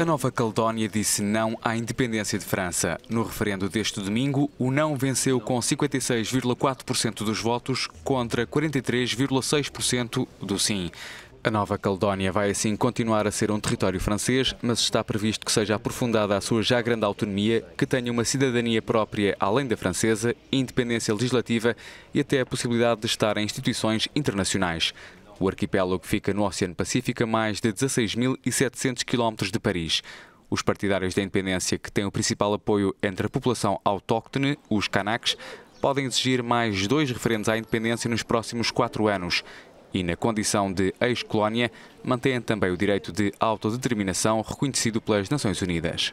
A Nova Caledónia disse não à independência de França. No referendo deste domingo, o não venceu com 56,4% dos votos contra 43,6% do sim. A Nova Caledónia vai assim continuar a ser um território francês, mas está previsto que seja aprofundada a sua já grande autonomia, que tenha uma cidadania própria além da francesa, independência legislativa e até a possibilidade de estar em instituições internacionais. O arquipélago fica no Oceano Pacífico a mais de 16.700 km de Paris. Os partidários da independência, que têm o principal apoio entre a população autóctone, os canaques, podem exigir mais dois referendos à independência nos próximos quatro anos. E, na condição de ex-colónia, mantêm também o direito de autodeterminação reconhecido pelas Nações Unidas.